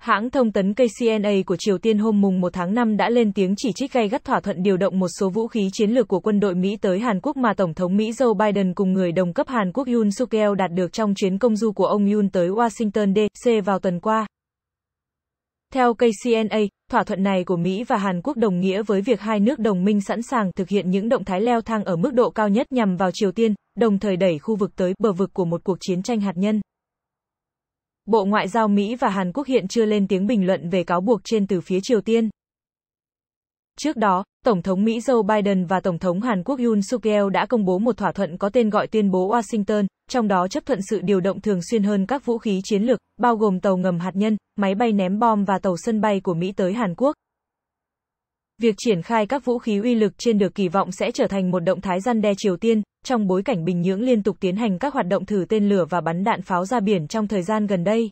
Hãng thông tấn KCNA của Triều Tiên hôm mùng 1 tháng 5 đã lên tiếng chỉ trích gay gắt thỏa thuận điều động một số vũ khí chiến lược của quân đội Mỹ tới Hàn Quốc mà Tổng thống Mỹ Joe Biden cùng người đồng cấp Hàn Quốc Yoon suk yeol đạt được trong chuyến công du của ông Yoon tới Washington D.C. vào tuần qua. Theo KCNA, thỏa thuận này của Mỹ và Hàn Quốc đồng nghĩa với việc hai nước đồng minh sẵn sàng thực hiện những động thái leo thang ở mức độ cao nhất nhằm vào Triều Tiên, đồng thời đẩy khu vực tới bờ vực của một cuộc chiến tranh hạt nhân. Bộ Ngoại giao Mỹ và Hàn Quốc hiện chưa lên tiếng bình luận về cáo buộc trên từ phía Triều Tiên. Trước đó, Tổng thống Mỹ Joe Biden và Tổng thống Hàn Quốc Yoon suk yeol đã công bố một thỏa thuận có tên gọi tuyên bố Washington, trong đó chấp thuận sự điều động thường xuyên hơn các vũ khí chiến lược, bao gồm tàu ngầm hạt nhân, máy bay ném bom và tàu sân bay của Mỹ tới Hàn Quốc. Việc triển khai các vũ khí uy lực trên được kỳ vọng sẽ trở thành một động thái gian đe Triều Tiên, trong bối cảnh Bình Nhưỡng liên tục tiến hành các hoạt động thử tên lửa và bắn đạn pháo ra biển trong thời gian gần đây.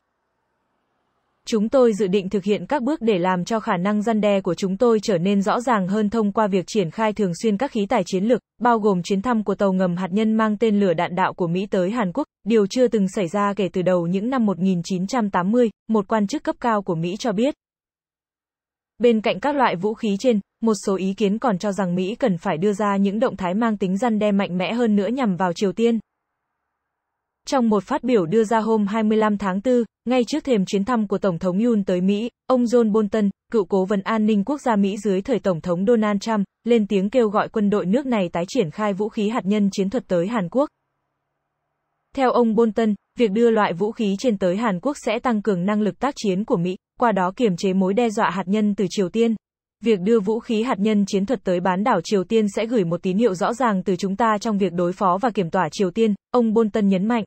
Chúng tôi dự định thực hiện các bước để làm cho khả năng gian đe của chúng tôi trở nên rõ ràng hơn thông qua việc triển khai thường xuyên các khí tài chiến lược, bao gồm chuyến thăm của tàu ngầm hạt nhân mang tên lửa đạn đạo của Mỹ tới Hàn Quốc, điều chưa từng xảy ra kể từ đầu những năm 1980, một quan chức cấp cao của Mỹ cho biết. Bên cạnh các loại vũ khí trên, một số ý kiến còn cho rằng Mỹ cần phải đưa ra những động thái mang tính răn đe mạnh mẽ hơn nữa nhằm vào Triều Tiên. Trong một phát biểu đưa ra hôm 25 tháng 4, ngay trước thềm chuyến thăm của Tổng thống Yoon tới Mỹ, ông John Bolton, cựu cố vấn an ninh quốc gia Mỹ dưới thời Tổng thống Donald Trump, lên tiếng kêu gọi quân đội nước này tái triển khai vũ khí hạt nhân chiến thuật tới Hàn Quốc. Theo ông Bolton, việc đưa loại vũ khí trên tới Hàn Quốc sẽ tăng cường năng lực tác chiến của Mỹ, qua đó kiềm chế mối đe dọa hạt nhân từ Triều Tiên. Việc đưa vũ khí hạt nhân chiến thuật tới bán đảo Triều Tiên sẽ gửi một tín hiệu rõ ràng từ chúng ta trong việc đối phó và kiểm tỏa Triều Tiên, ông Bolton nhấn mạnh.